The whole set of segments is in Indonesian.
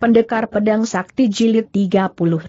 Pendekar Pedang Sakti Jilid 38.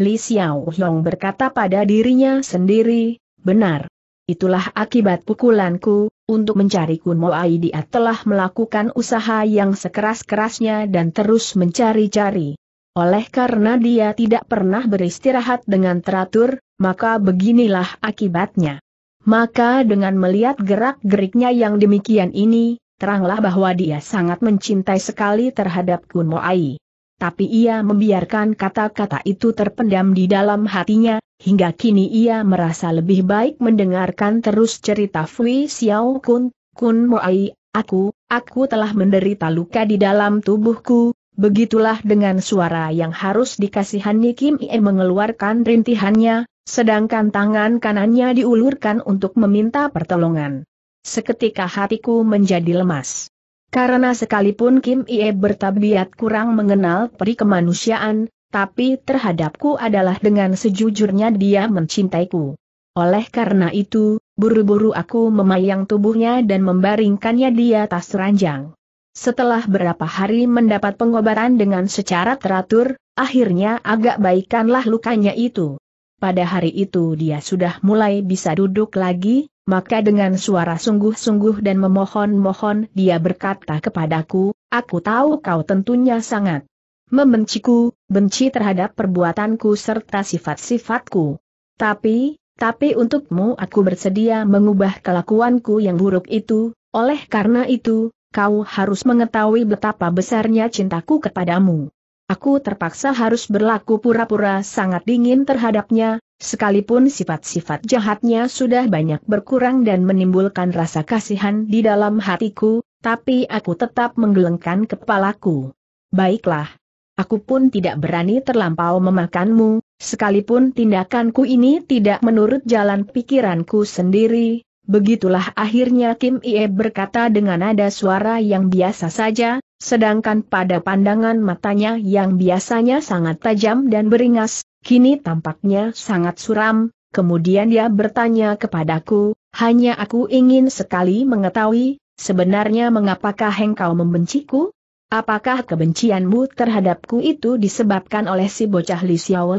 Li Xiao Hong berkata pada dirinya sendiri, benar. Itulah akibat pukulanku, untuk mencari Kun Ai dia telah melakukan usaha yang sekeras-kerasnya dan terus mencari-cari. Oleh karena dia tidak pernah beristirahat dengan teratur, maka beginilah akibatnya. Maka dengan melihat gerak-geriknya yang demikian ini, teranglah bahwa dia sangat mencintai sekali terhadap Kun Moai. Tapi ia membiarkan kata-kata itu terpendam di dalam hatinya, hingga kini ia merasa lebih baik mendengarkan terus cerita Fui Xiao Kun, Kun Moai, aku, aku telah menderita luka di dalam tubuhku, begitulah dengan suara yang harus dikasihani Kim Ie mengeluarkan rintihannya, sedangkan tangan kanannya diulurkan untuk meminta pertolongan. Seketika hatiku menjadi lemas. Karena sekalipun Kim Ie bertabiat kurang mengenal peri kemanusiaan, tapi terhadapku adalah dengan sejujurnya dia mencintaiku. Oleh karena itu, buru-buru aku memayang tubuhnya dan membaringkannya di atas ranjang. Setelah berapa hari mendapat pengobatan dengan secara teratur, akhirnya agak baikkanlah lukanya itu. Pada hari itu dia sudah mulai bisa duduk lagi, maka dengan suara sungguh-sungguh dan memohon-mohon dia berkata kepadaku, aku tahu kau tentunya sangat membenciku, benci terhadap perbuatanku serta sifat-sifatku. Tapi, tapi untukmu aku bersedia mengubah kelakuanku yang buruk itu, oleh karena itu, kau harus mengetahui betapa besarnya cintaku kepadamu. Aku terpaksa harus berlaku pura-pura sangat dingin terhadapnya, Sekalipun sifat-sifat jahatnya sudah banyak berkurang dan menimbulkan rasa kasihan di dalam hatiku, tapi aku tetap menggelengkan kepalaku. Baiklah. Aku pun tidak berani terlampau memakanmu, sekalipun tindakanku ini tidak menurut jalan pikiranku sendiri. Begitulah akhirnya Kim Ie berkata dengan nada suara yang biasa saja, sedangkan pada pandangan matanya yang biasanya sangat tajam dan beringas, Kini tampaknya sangat suram, kemudian dia bertanya kepadaku, hanya aku ingin sekali mengetahui, sebenarnya mengapakah engkau membenciku? Apakah kebencianmu terhadapku itu disebabkan oleh si bocah Li Xiao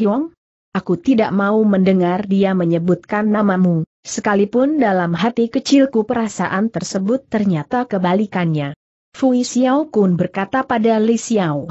Aku tidak mau mendengar dia menyebutkan namamu, sekalipun dalam hati kecilku perasaan tersebut ternyata kebalikannya. Fui Xiao Kun berkata pada Li Xiao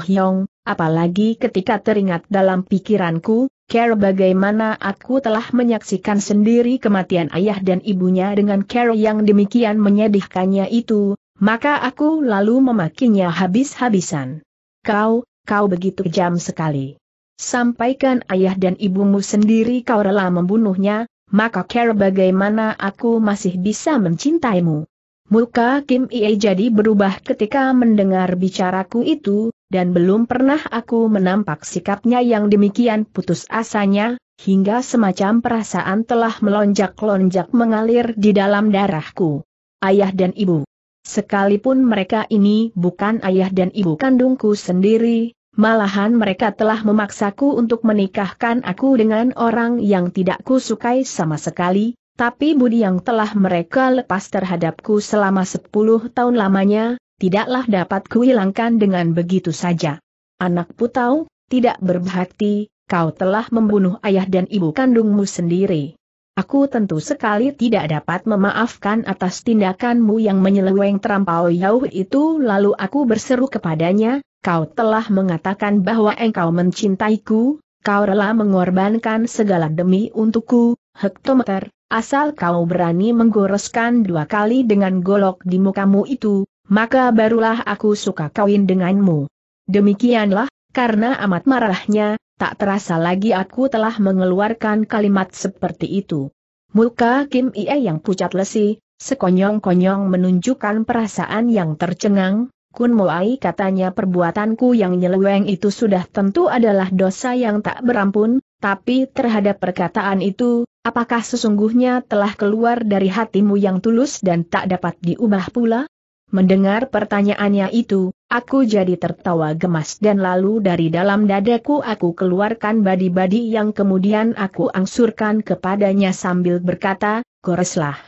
Apalagi ketika teringat dalam pikiranku, Care bagaimana aku telah menyaksikan sendiri kematian ayah dan ibunya dengan Care yang demikian menyedihkannya itu, maka aku lalu memakinya habis-habisan. Kau, kau begitu kejam sekali. Sampaikan ayah dan ibumu sendiri kau rela membunuhnya, maka care bagaimana aku masih bisa mencintaimu. Muka Kim Ie jadi berubah ketika mendengar bicaraku itu, dan belum pernah aku menampak sikapnya yang demikian putus asanya, hingga semacam perasaan telah melonjak-lonjak mengalir di dalam darahku. Ayah dan ibu. Sekalipun mereka ini bukan ayah dan ibu kandungku sendiri, malahan mereka telah memaksaku untuk menikahkan aku dengan orang yang tidak kusukai sama sekali, tapi budi yang telah mereka lepas terhadapku selama 10 tahun lamanya, tidaklah dapat kuhilangkan dengan begitu saja. Anak putau, tidak berbakti, kau telah membunuh ayah dan ibu kandungmu sendiri. Aku tentu sekali tidak dapat memaafkan atas tindakanmu yang menyeleweng terampau jauh itu lalu aku berseru kepadanya, kau telah mengatakan bahwa engkau mencintaiku, kau rela mengorbankan segala demi untukku, hektometer, asal kau berani menggoreskan dua kali dengan golok di mukamu itu, maka barulah aku suka kawin denganmu. Demikianlah, karena amat marahnya, tak terasa lagi aku telah mengeluarkan kalimat seperti itu. Muka Kim Ie yang pucat lesi, sekonyong-konyong menunjukkan perasaan yang tercengang, Kun Moai katanya perbuatanku yang nyeleweng itu sudah tentu adalah dosa yang tak berampun, tapi terhadap perkataan itu, apakah sesungguhnya telah keluar dari hatimu yang tulus dan tak dapat diubah pula? Mendengar pertanyaannya itu, aku jadi tertawa gemas dan lalu dari dalam dadaku aku keluarkan badi-badi yang kemudian aku angsurkan kepadanya sambil berkata, goreslah,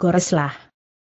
goreslah.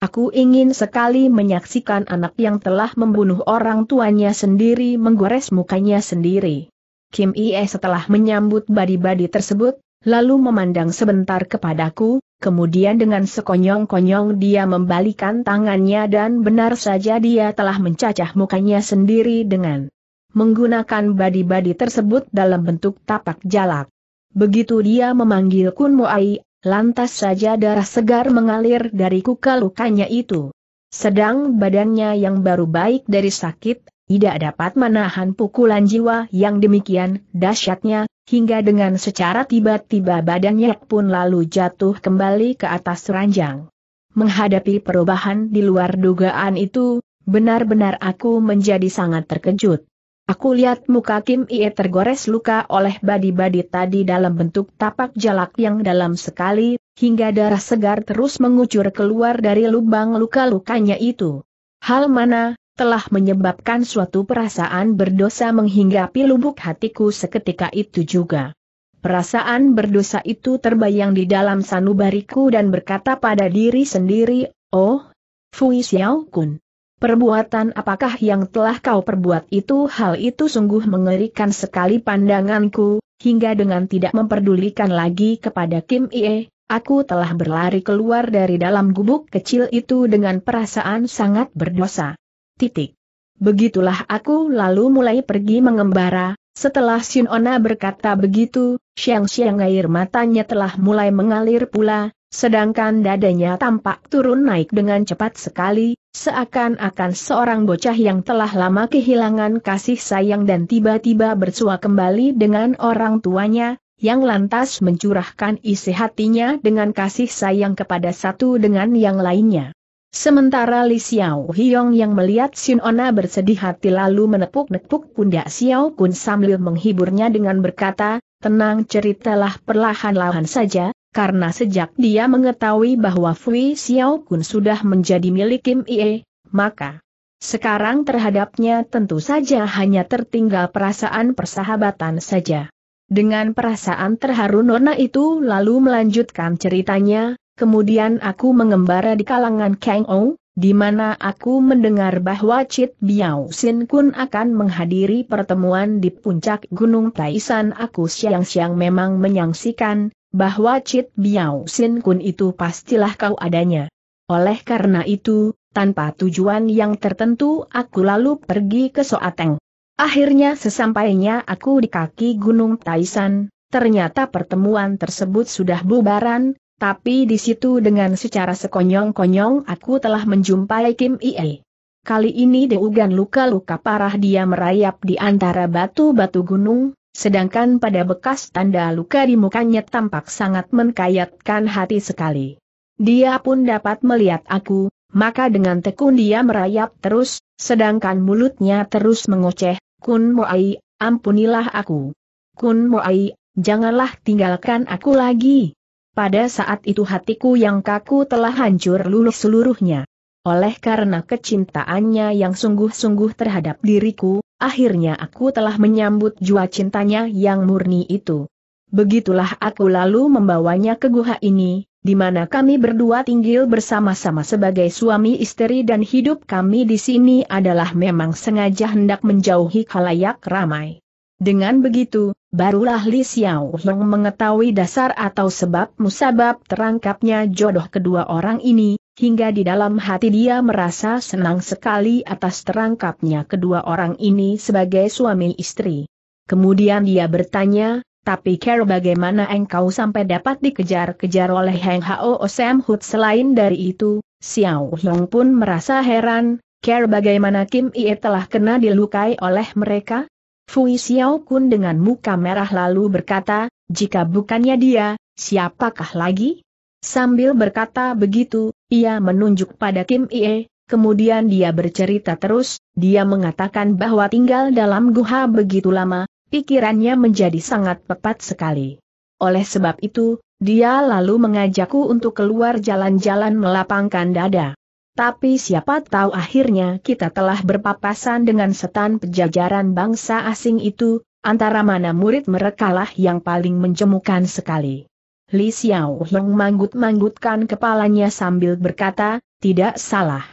Aku ingin sekali menyaksikan anak yang telah membunuh orang tuanya sendiri menggores mukanya sendiri. Kim Ie setelah menyambut badi-badi tersebut, lalu memandang sebentar kepadaku, kemudian dengan sekonyong-konyong dia membalikan tangannya dan benar saja dia telah mencacah mukanya sendiri dengan menggunakan badi-badi tersebut dalam bentuk tapak jalak. Begitu dia memanggil Kun Moai, lantas saja darah segar mengalir dari kuka lukanya itu. Sedang badannya yang baru baik dari sakit, tidak dapat menahan pukulan jiwa yang demikian dahsyatnya, hingga dengan secara tiba-tiba badannya pun lalu jatuh kembali ke atas ranjang. Menghadapi perubahan di luar dugaan itu, benar-benar aku menjadi sangat terkejut. Aku lihat muka Kim Ie tergores luka oleh badi-badi tadi dalam bentuk tapak jalak yang dalam sekali, hingga darah segar terus mengucur keluar dari lubang luka-lukanya itu. Hal mana telah menyebabkan suatu perasaan berdosa menghinggapi lubuk hatiku seketika itu juga. Perasaan berdosa itu terbayang di dalam sanubariku dan berkata pada diri sendiri, Oh, Fui Xiao Kun. Perbuatan apakah yang telah kau perbuat itu hal itu sungguh mengerikan sekali pandanganku, hingga dengan tidak memperdulikan lagi kepada Kim Ie, aku telah berlari keluar dari dalam gubuk kecil itu dengan perasaan sangat berdosa. Titik. Begitulah aku lalu mulai pergi mengembara, setelah Ona berkata begitu, Xiang Xiang air matanya telah mulai mengalir pula, sedangkan dadanya tampak turun naik dengan cepat sekali, seakan-akan seorang bocah yang telah lama kehilangan kasih sayang dan tiba-tiba bersua kembali dengan orang tuanya, yang lantas mencurahkan isi hatinya dengan kasih sayang kepada satu dengan yang lainnya. Sementara Li Xiao Hiong yang melihat Xin Ona bersedih hati lalu menepuk-nepuk pundak Xiao Kun sambil menghiburnya dengan berkata, tenang ceritalah perlahan-lahan saja, karena sejak dia mengetahui bahwa Fui Xiao Kun sudah menjadi milik Kim Ie, maka sekarang terhadapnya tentu saja hanya tertinggal perasaan persahabatan saja. Dengan perasaan terharu Nona itu lalu melanjutkan ceritanya, Kemudian aku mengembara di kalangan Kang Ou, di mana aku mendengar bahwa Chit Biao Sin Kun akan menghadiri pertemuan di puncak Gunung Taisan aku siang-siang memang menyaksikan bahwa Chit Biao Sin Kun itu pastilah kau adanya. Oleh karena itu, tanpa tujuan yang tertentu aku lalu pergi ke Soateng. Akhirnya sesampainya aku di kaki Gunung Taisan, ternyata pertemuan tersebut sudah bubaran, tapi di situ dengan secara sekonyong-konyong aku telah menjumpai Kim Ie. Kali ini Deugan luka-luka parah dia merayap di antara batu-batu gunung, sedangkan pada bekas tanda luka di mukanya tampak sangat menkayatkan hati sekali. Dia pun dapat melihat aku, maka dengan tekun dia merayap terus, sedangkan mulutnya terus mengoceh, Kun Moai, ampunilah aku. Kun Moai, janganlah tinggalkan aku lagi. Pada saat itu hatiku yang kaku telah hancur luluh seluruhnya. Oleh karena kecintaannya yang sungguh-sungguh terhadap diriku, akhirnya aku telah menyambut jua cintanya yang murni itu. Begitulah aku lalu membawanya ke guha ini, di mana kami berdua tinggal bersama-sama sebagai suami istri dan hidup kami di sini adalah memang sengaja hendak menjauhi khalayak ramai. Dengan begitu, Barulah Li Xiao Hong mengetahui dasar atau sebab musabab terangkapnya jodoh kedua orang ini, hingga di dalam hati dia merasa senang sekali atas terangkapnya kedua orang ini sebagai suami istri. Kemudian dia bertanya, tapi Carol bagaimana engkau sampai dapat dikejar-kejar oleh Heng Hao Sam Hut selain dari itu, Xiao Hong pun merasa heran, Care bagaimana Kim Ie telah kena dilukai oleh mereka? Fui Xiao Kun dengan muka merah lalu berkata, jika bukannya dia, siapakah lagi? Sambil berkata begitu, ia menunjuk pada Kim Ie, kemudian dia bercerita terus, dia mengatakan bahwa tinggal dalam guha begitu lama, pikirannya menjadi sangat pepat sekali. Oleh sebab itu, dia lalu mengajakku untuk keluar jalan-jalan melapangkan dada. Tapi siapa tahu akhirnya kita telah berpapasan dengan setan pejajaran bangsa asing itu, antara mana murid merekalah yang paling menjemukan sekali. Li Xiao Hong manggut-manggutkan kepalanya sambil berkata, tidak salah.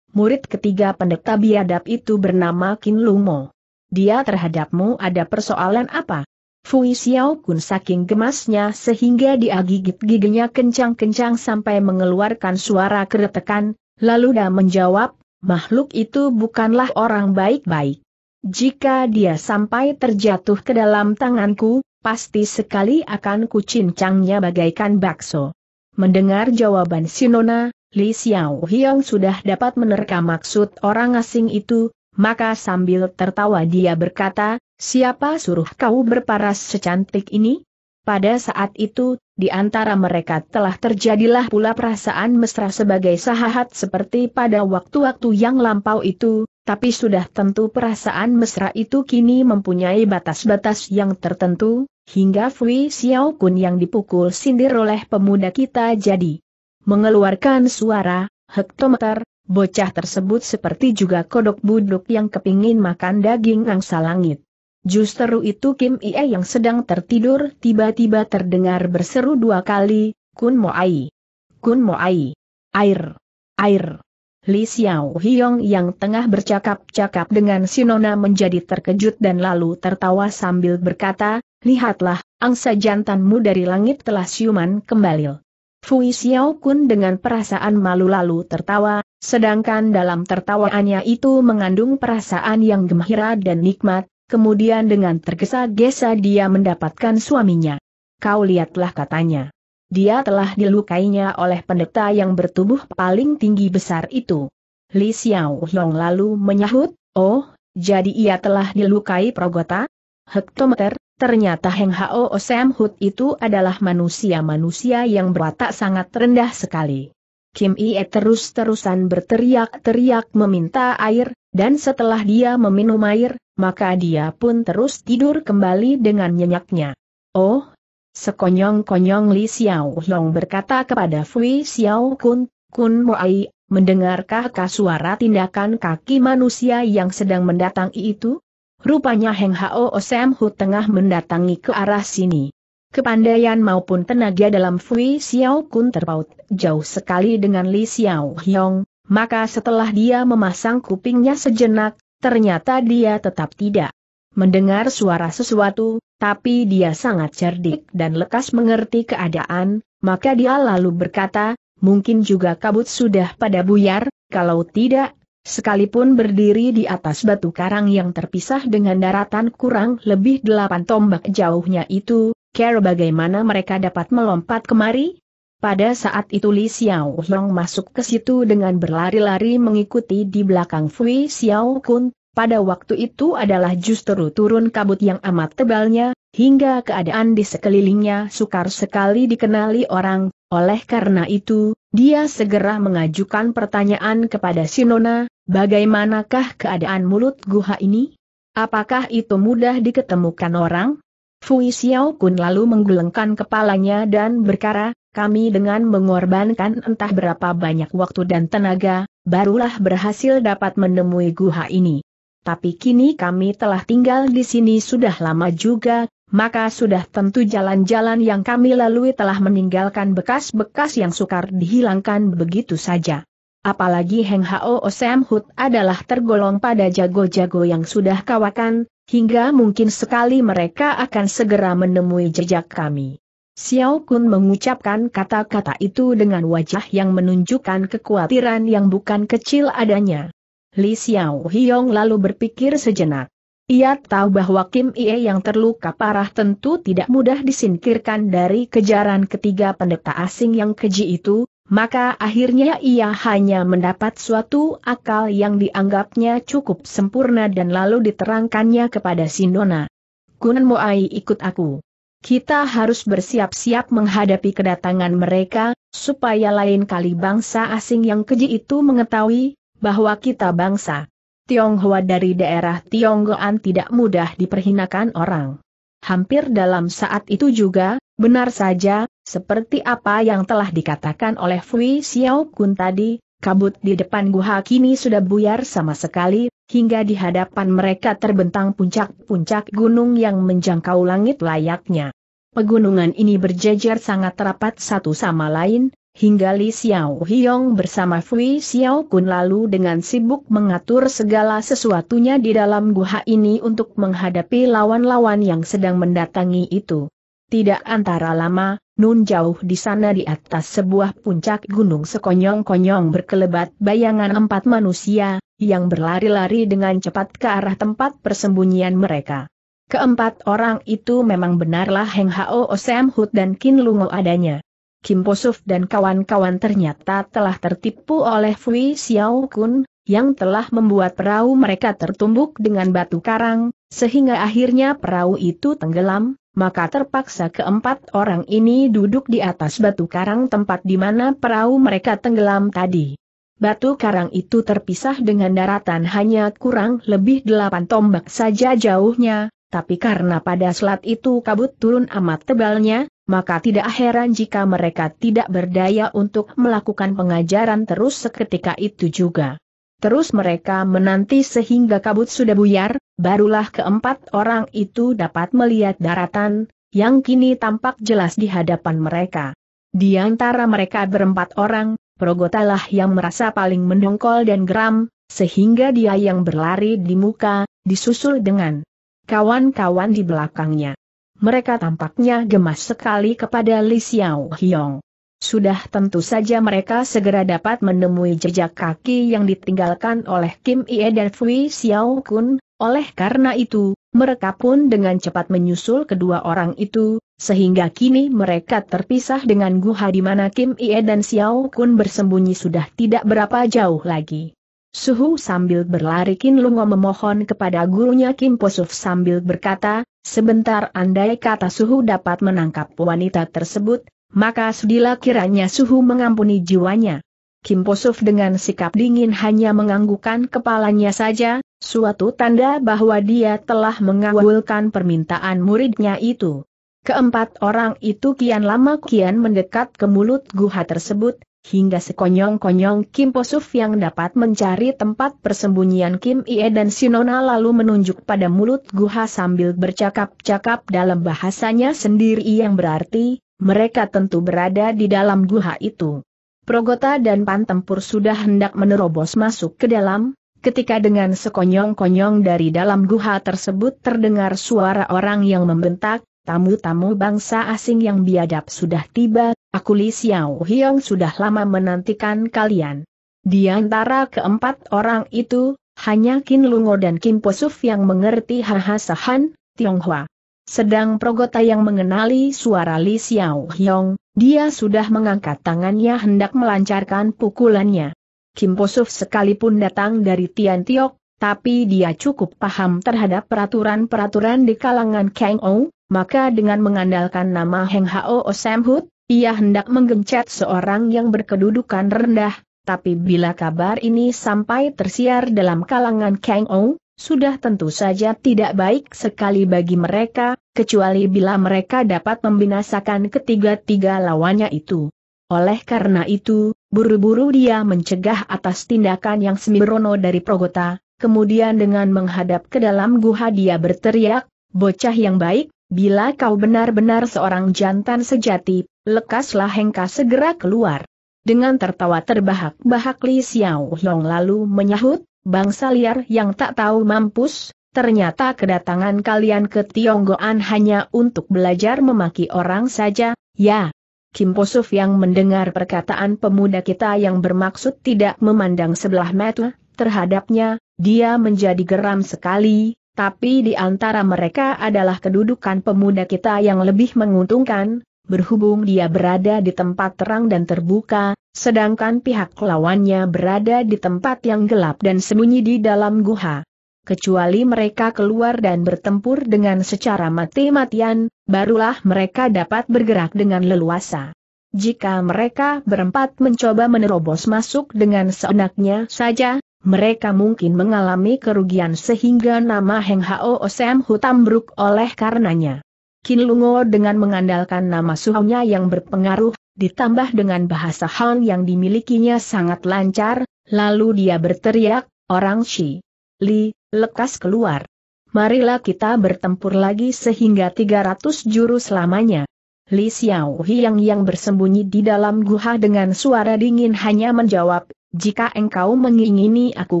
Murid ketiga pendeta biadab itu bernama Qin Lumo. Dia terhadapmu ada persoalan apa? Fui Xiao Kun saking gemasnya sehingga dia gigit giginya kencang-kencang sampai mengeluarkan suara keretekan, Lalu dia menjawab, makhluk itu bukanlah orang baik-baik. Jika dia sampai terjatuh ke dalam tanganku, pasti sekali akan kucincangnya bagaikan bakso. Mendengar jawaban Sinona, Li Xiao Hiong sudah dapat menerka maksud orang asing itu, maka sambil tertawa dia berkata, siapa suruh kau berparas secantik ini? Pada saat itu, di antara mereka telah terjadilah pula perasaan mesra sebagai sahabat seperti pada waktu-waktu yang lampau itu, tapi sudah tentu perasaan mesra itu kini mempunyai batas-batas yang tertentu, hingga Fui Xiao Kun yang dipukul sindir oleh pemuda kita jadi mengeluarkan suara, hektometer, bocah tersebut seperti juga kodok buduk yang kepingin makan daging angsa langit. Justru itu Kim Ie yang sedang tertidur tiba-tiba terdengar berseru dua kali, Kun Moai. Kun Moai. Air. Air. Li Xiao Hiong yang tengah bercakap-cakap dengan Sinona menjadi terkejut dan lalu tertawa sambil berkata, Lihatlah, angsa jantanmu dari langit telah siuman kembali. Fu Xiao Kun dengan perasaan malu lalu tertawa, sedangkan dalam tertawaannya itu mengandung perasaan yang gembira dan nikmat, Kemudian dengan tergesa-gesa dia mendapatkan suaminya. Kau lihatlah katanya. Dia telah dilukainya oleh pendeta yang bertubuh paling tinggi besar itu. Li Xiao Long lalu menyahut, oh, jadi ia telah dilukai progota? Hektometer, ternyata Heng Hao Osem Hut itu adalah manusia-manusia yang berwatak sangat rendah sekali. Kim Ie terus-terusan berteriak-teriak meminta air, dan setelah dia meminum air, maka dia pun terus tidur kembali dengan nyenyaknya. Oh, sekonyong-konyong Li Xiao Hong berkata kepada Fui Xiao Kun, Kun Moai, mendengarkah suara tindakan kaki manusia yang sedang mendatangi itu? Rupanya Heng Hao Osem Hu tengah mendatangi ke arah sini. Kepandaian maupun tenaga dalam Fui Xiao Kun terpaut jauh sekali dengan Li Xiao Hong. Maka setelah dia memasang kupingnya sejenak, ternyata dia tetap tidak mendengar suara sesuatu, tapi dia sangat cerdik dan lekas mengerti keadaan, maka dia lalu berkata, mungkin juga kabut sudah pada buyar, kalau tidak, sekalipun berdiri di atas batu karang yang terpisah dengan daratan kurang lebih delapan tombak jauhnya itu, care bagaimana mereka dapat melompat kemari? Pada saat itu Li Xiao Long masuk ke situ dengan berlari-lari mengikuti di belakang Fui Xiao Kun, pada waktu itu adalah justru turun kabut yang amat tebalnya, hingga keadaan di sekelilingnya sukar sekali dikenali orang, oleh karena itu, dia segera mengajukan pertanyaan kepada Sinona, bagaimanakah keadaan mulut guha ini? Apakah itu mudah diketemukan orang? Fui Xiao Kun lalu menggelengkan kepalanya dan berkata. Kami dengan mengorbankan entah berapa banyak waktu dan tenaga, barulah berhasil dapat menemui guha ini. Tapi kini kami telah tinggal di sini sudah lama juga, maka sudah tentu jalan-jalan yang kami lalui telah meninggalkan bekas-bekas yang sukar dihilangkan begitu saja. Apalagi Heng Hao Osem Hood adalah tergolong pada jago-jago yang sudah kawakan, hingga mungkin sekali mereka akan segera menemui jejak kami. Xiao Kun mengucapkan kata-kata itu dengan wajah yang menunjukkan kekhawatiran yang bukan kecil adanya. Li Xiao Hiong lalu berpikir sejenak. Ia tahu bahwa Kim Ie yang terluka parah tentu tidak mudah disingkirkan dari kejaran ketiga pendeta asing yang keji itu, maka akhirnya ia hanya mendapat suatu akal yang dianggapnya cukup sempurna dan lalu diterangkannya kepada Sinona. Kunan Moai ikut aku. Kita harus bersiap-siap menghadapi kedatangan mereka, supaya lain kali bangsa asing yang keji itu mengetahui, bahwa kita bangsa Tionghoa dari daerah Tionggoan tidak mudah diperhinakan orang. Hampir dalam saat itu juga, benar saja, seperti apa yang telah dikatakan oleh Fui Kun tadi, kabut di depan Guha kini sudah buyar sama sekali, hingga di hadapan mereka terbentang puncak-puncak gunung yang menjangkau langit layaknya. Pegunungan ini berjejer sangat rapat satu sama lain, hingga Li Xiao Hiong bersama Fui Xiao Kun lalu dengan sibuk mengatur segala sesuatunya di dalam guha ini untuk menghadapi lawan-lawan yang sedang mendatangi itu. Tidak antara lama, Nun jauh di sana di atas sebuah puncak gunung sekonyong-konyong berkelebat bayangan empat manusia, yang berlari-lari dengan cepat ke arah tempat persembunyian mereka. Keempat orang itu memang benarlah Heng Hao Osem Hut dan Kin Lungo adanya. Kim Posuf dan kawan-kawan ternyata telah tertipu oleh Fui Xiao Kun, yang telah membuat perahu mereka tertumbuk dengan batu karang, sehingga akhirnya perahu itu tenggelam, maka terpaksa keempat orang ini duduk di atas batu karang tempat di mana perahu mereka tenggelam tadi. Batu karang itu terpisah dengan daratan hanya kurang lebih delapan tombak saja jauhnya, tapi karena pada selat itu kabut turun amat tebalnya, maka tidak heran jika mereka tidak berdaya untuk melakukan pengajaran terus seketika itu juga. Terus mereka menanti sehingga kabut sudah buyar, barulah keempat orang itu dapat melihat daratan, yang kini tampak jelas di hadapan mereka. Di antara mereka berempat orang, Progotalah yang merasa paling mendongkol dan geram, sehingga dia yang berlari di muka, disusul dengan kawan-kawan di belakangnya. Mereka tampaknya gemas sekali kepada Li Xiao Hiong. Sudah tentu saja mereka segera dapat menemui jejak kaki yang ditinggalkan oleh Kim Ie dan Fui Xiao Kun, oleh karena itu, mereka pun dengan cepat menyusul kedua orang itu, sehingga kini mereka terpisah dengan guha di mana Kim Ie dan Xiao Kun bersembunyi sudah tidak berapa jauh lagi. Suhu sambil berlari Kin Lungo memohon kepada gurunya Kim Posuf sambil berkata, sebentar andai kata Suhu dapat menangkap wanita tersebut, maka sudilah kiranya suhu mengampuni jiwanya. Kim Posuf dengan sikap dingin hanya menganggukkan kepalanya saja, suatu tanda bahwa dia telah mengawulkan permintaan muridnya itu. Keempat orang itu kian lama kian mendekat ke mulut guha tersebut, hingga sekonyong-konyong Kim Posuf yang dapat mencari tempat persembunyian Kim Ie dan Sinona lalu menunjuk pada mulut guha sambil bercakap-cakap dalam bahasanya sendiri yang berarti, mereka tentu berada di dalam guha itu. Progota dan pantempur sudah hendak menerobos masuk ke dalam, ketika dengan sekonyong-konyong dari dalam guha tersebut terdengar suara orang yang membentak, tamu-tamu bangsa asing yang biadab sudah tiba, aku Li Xiao Hiong sudah lama menantikan kalian. Di antara keempat orang itu, hanya Kin Lungo dan Kim Posuf yang mengerti hahasahan, Tionghoa. Sedang Progota yang mengenali suara Li Xiao Hyong, dia sudah mengangkat tangannya hendak melancarkan pukulannya. Kim Posuf sekalipun datang dari Tian Tiok, tapi dia cukup paham terhadap peraturan-peraturan di kalangan Kang Ou, maka dengan mengandalkan nama Heng Hao Hood, ia hendak menggencet seorang yang berkedudukan rendah, tapi bila kabar ini sampai tersiar dalam kalangan Kang Ou, sudah tentu saja tidak baik sekali bagi mereka, kecuali bila mereka dapat membinasakan ketiga-tiga lawannya itu. Oleh karena itu, buru-buru dia mencegah atas tindakan yang semirono dari Progota, kemudian dengan menghadap ke dalam guha dia berteriak, bocah yang baik, bila kau benar-benar seorang jantan sejati, lekaslah hengka segera keluar. Dengan tertawa terbahak-bahak Li Xiao Long lalu menyahut, bangsa liar yang tak tahu mampus, ternyata kedatangan kalian ke Tionggoan hanya untuk belajar memaki orang saja, ya. Kim Posuf yang mendengar perkataan pemuda kita yang bermaksud tidak memandang sebelah mata terhadapnya, dia menjadi geram sekali, tapi di antara mereka adalah kedudukan pemuda kita yang lebih menguntungkan, berhubung dia berada di tempat terang dan terbuka, sedangkan pihak lawannya berada di tempat yang gelap dan sembunyi di dalam guha. Kecuali mereka keluar dan bertempur dengan secara mati-matian, barulah mereka dapat bergerak dengan leluasa. Jika mereka berempat mencoba menerobos masuk dengan seenaknya saja, mereka mungkin mengalami kerugian sehingga nama Heng Hao Sam Hutambruk oleh karenanya. Kin Lungo dengan mengandalkan nama suhunya yang berpengaruh, ditambah dengan bahasa Han yang dimilikinya sangat lancar, lalu dia berteriak, orang Shi. Li, lekas keluar. Marilah kita bertempur lagi sehingga 300 juru selamanya. Li Xiaohi yang yang bersembunyi di dalam guha dengan suara dingin hanya menjawab, jika engkau mengingini aku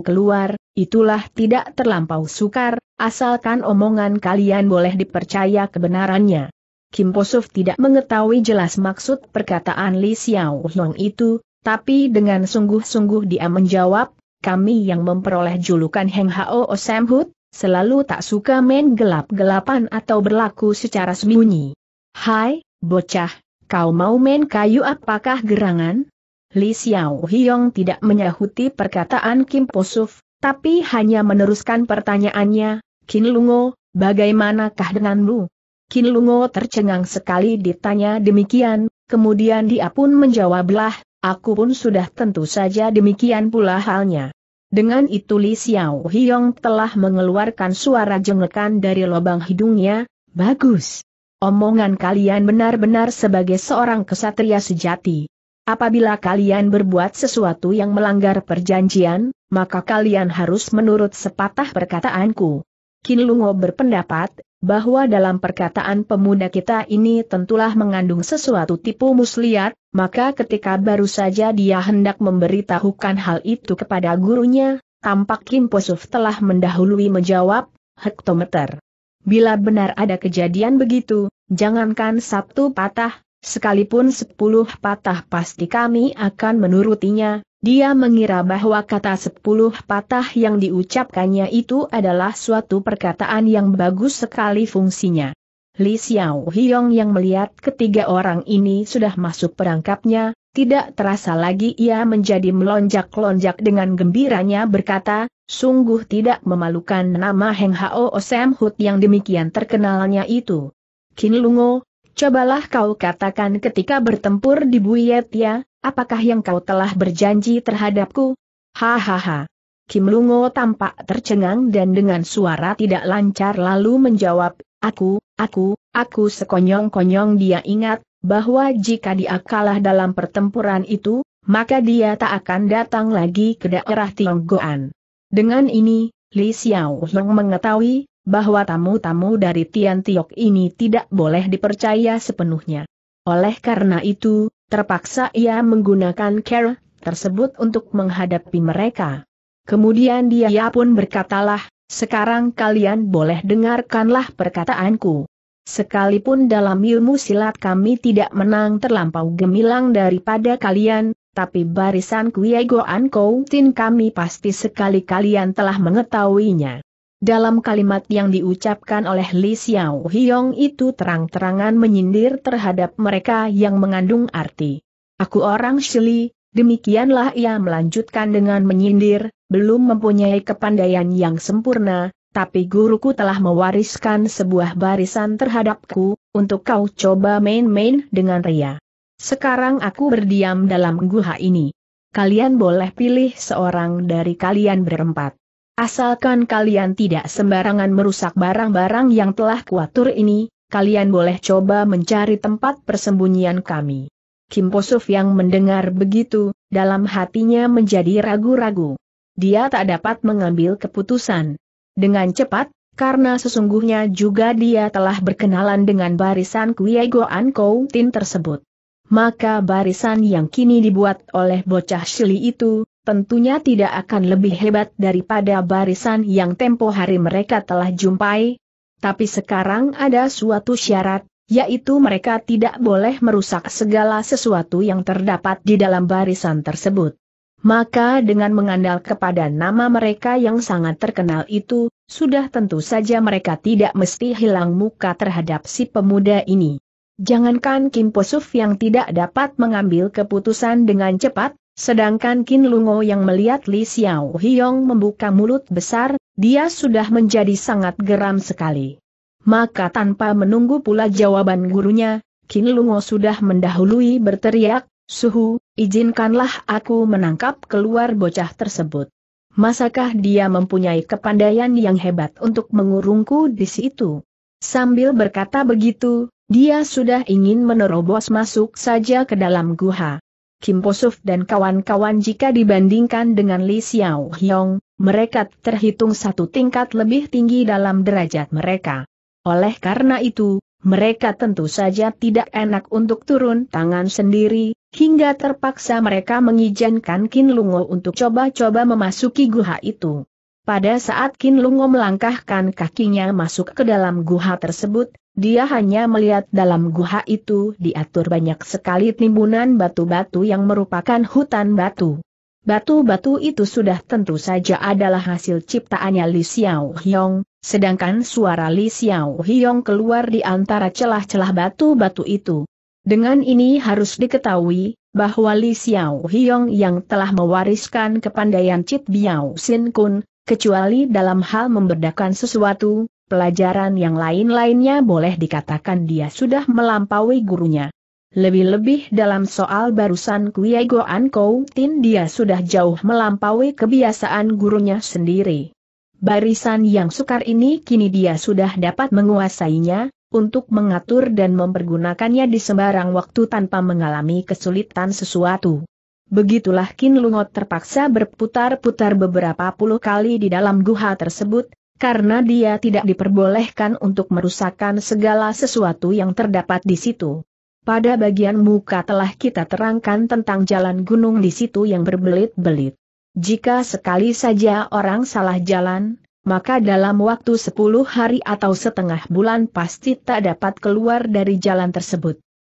keluar, itulah tidak terlampau sukar, asalkan omongan kalian boleh dipercaya kebenarannya. Kim Posuf tidak mengetahui jelas maksud perkataan Li Xiao Hong itu, tapi dengan sungguh-sungguh dia menjawab, kami yang memperoleh julukan Heng Hao Hood, selalu tak suka main gelap-gelapan atau berlaku secara sembunyi. Hai, bocah, kau mau main kayu apakah gerangan? Li Xiao Hiong tidak menyahuti perkataan Kim Posuf, tapi hanya meneruskan pertanyaannya, Kin Lungo, bagaimanakah denganmu? Kin Lungo tercengang sekali ditanya demikian, kemudian dia pun menjawablah, aku pun sudah tentu saja demikian pula halnya. Dengan itu Li Xiao Hiong telah mengeluarkan suara jengekan dari lubang hidungnya, bagus. Omongan kalian benar-benar sebagai seorang kesatria sejati. Apabila kalian berbuat sesuatu yang melanggar perjanjian, maka kalian harus menurut sepatah perkataanku. Kinlungo berpendapat, bahwa dalam perkataan pemuda kita ini tentulah mengandung sesuatu tipu muslihat, maka ketika baru saja dia hendak memberitahukan hal itu kepada gurunya, tampak Kim Posuf telah mendahului menjawab, hektometer. Bila benar ada kejadian begitu, jangankan satu patah, Sekalipun sepuluh patah pasti kami akan menurutinya, dia mengira bahwa kata sepuluh patah yang diucapkannya itu adalah suatu perkataan yang bagus sekali fungsinya. Li Xiao Hiong yang melihat ketiga orang ini sudah masuk perangkapnya, tidak terasa lagi ia menjadi melonjak-lonjak dengan gembiranya berkata, sungguh tidak memalukan nama Heng Hao Sam Hood yang demikian terkenalnya itu. Kin Lungo, Cobalah kau katakan ketika bertempur di Buyetia, ya, apakah yang kau telah berjanji terhadapku? Hahaha. Kim Lungo tampak tercengang dan dengan suara tidak lancar lalu menjawab, aku, aku, aku sekonyong-konyong dia ingat, bahwa jika dia kalah dalam pertempuran itu, maka dia tak akan datang lagi ke daerah Tionggoan. Dengan ini, Li Long mengetahui bahwa tamu-tamu dari Tian Tiok ini tidak boleh dipercaya sepenuhnya. Oleh karena itu, terpaksa ia menggunakan care tersebut untuk menghadapi mereka. Kemudian dia pun berkatalah, sekarang kalian boleh dengarkanlah perkataanku. Sekalipun dalam ilmu silat kami tidak menang terlampau gemilang daripada kalian, tapi barisan Kuei Goan Tin kami pasti sekali kalian telah mengetahuinya. Dalam kalimat yang diucapkan oleh Li Xiao Hiong itu terang-terangan menyindir terhadap mereka yang mengandung arti. Aku orang Shili, demikianlah ia melanjutkan dengan menyindir, belum mempunyai kepandaian yang sempurna, tapi guruku telah mewariskan sebuah barisan terhadapku, untuk kau coba main-main dengan Ria. Sekarang aku berdiam dalam guha ini. Kalian boleh pilih seorang dari kalian berempat. Asalkan kalian tidak sembarangan merusak barang-barang yang telah kuatur ini, kalian boleh coba mencari tempat persembunyian kami. Kim Posuf yang mendengar begitu, dalam hatinya menjadi ragu-ragu. Dia tak dapat mengambil keputusan. Dengan cepat, karena sesungguhnya juga dia telah berkenalan dengan barisan Kou tin tersebut. Maka barisan yang kini dibuat oleh bocah Shili itu, tentunya tidak akan lebih hebat daripada barisan yang tempo hari mereka telah jumpai. Tapi sekarang ada suatu syarat, yaitu mereka tidak boleh merusak segala sesuatu yang terdapat di dalam barisan tersebut. Maka dengan mengandalkan kepada nama mereka yang sangat terkenal itu, sudah tentu saja mereka tidak mesti hilang muka terhadap si pemuda ini. Jangankan Kim Posuf yang tidak dapat mengambil keputusan dengan cepat, Sedangkan Kin Lungo yang melihat Li Xiao Hiong membuka mulut besar, dia sudah menjadi sangat geram sekali. Maka tanpa menunggu pula jawaban gurunya, Kin Lungo sudah mendahului berteriak, Suhu, izinkanlah aku menangkap keluar bocah tersebut. Masakah dia mempunyai kepandaian yang hebat untuk mengurungku di situ? Sambil berkata begitu, dia sudah ingin menerobos masuk saja ke dalam guha. Kim Posuf dan kawan-kawan jika dibandingkan dengan Li Xiao Hyong, mereka terhitung satu tingkat lebih tinggi dalam derajat mereka. Oleh karena itu, mereka tentu saja tidak enak untuk turun tangan sendiri, hingga terpaksa mereka mengizinkan Kin Lungo untuk coba-coba memasuki guha itu. Pada saat Kin Lungo melangkahkan kakinya masuk ke dalam guha tersebut, dia hanya melihat dalam guha itu diatur banyak sekali timbunan batu-batu yang merupakan hutan batu. Batu-batu itu sudah tentu saja adalah hasil ciptaannya Li Xiao Hyong, sedangkan suara Li Xiao Hyong keluar di antara celah-celah batu-batu itu. Dengan ini harus diketahui, bahwa Li Xiao Hyong yang telah mewariskan kepandaian Cit Biao Sin Kun, kecuali dalam hal memberdakan sesuatu, pelajaran yang lain-lainnya boleh dikatakan dia sudah melampaui gurunya. Lebih-lebih dalam soal barusan Kuei Goan Tin dia sudah jauh melampaui kebiasaan gurunya sendiri. Barisan yang sukar ini kini dia sudah dapat menguasainya, untuk mengatur dan mempergunakannya di sembarang waktu tanpa mengalami kesulitan sesuatu. Begitulah Kin Lungo terpaksa berputar-putar beberapa puluh kali di dalam guha tersebut, karena dia tidak diperbolehkan untuk merusakkan segala sesuatu yang terdapat di situ. Pada bagian muka telah kita terangkan tentang jalan gunung di situ yang berbelit-belit. Jika sekali saja orang salah jalan, maka dalam waktu 10 hari atau setengah bulan pasti tak dapat keluar dari jalan tersebut.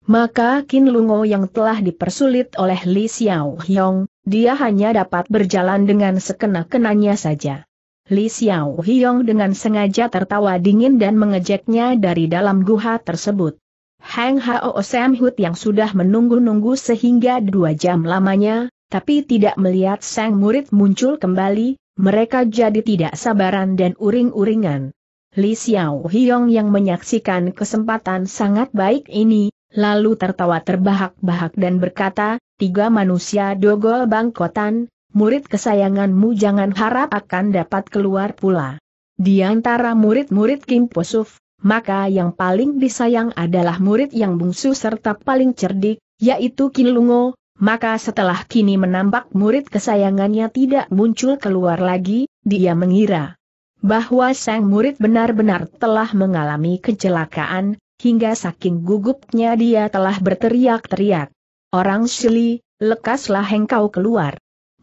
Maka Kin Lungo yang telah dipersulit oleh Li Xiao Hyong, dia hanya dapat berjalan dengan sekena-kenanya saja. Li Xiao Hiong dengan sengaja tertawa dingin dan mengejeknya dari dalam guha tersebut. Hang Hao Sam Hut yang sudah menunggu-nunggu sehingga dua jam lamanya, tapi tidak melihat sang murid muncul kembali, mereka jadi tidak sabaran dan uring-uringan. Li Xiao Hiong yang menyaksikan kesempatan sangat baik ini, lalu tertawa terbahak-bahak dan berkata, tiga manusia dogol bangkotan, murid kesayanganmu jangan harap akan dapat keluar pula. Di antara murid-murid Kim Posuf, maka yang paling disayang adalah murid yang bungsu serta paling cerdik, yaitu Kin Lungo, maka setelah kini menampak murid kesayangannya tidak muncul keluar lagi, dia mengira bahwa sang murid benar-benar telah mengalami kecelakaan, hingga saking gugupnya dia telah berteriak-teriak. Orang Shili, lekaslah engkau keluar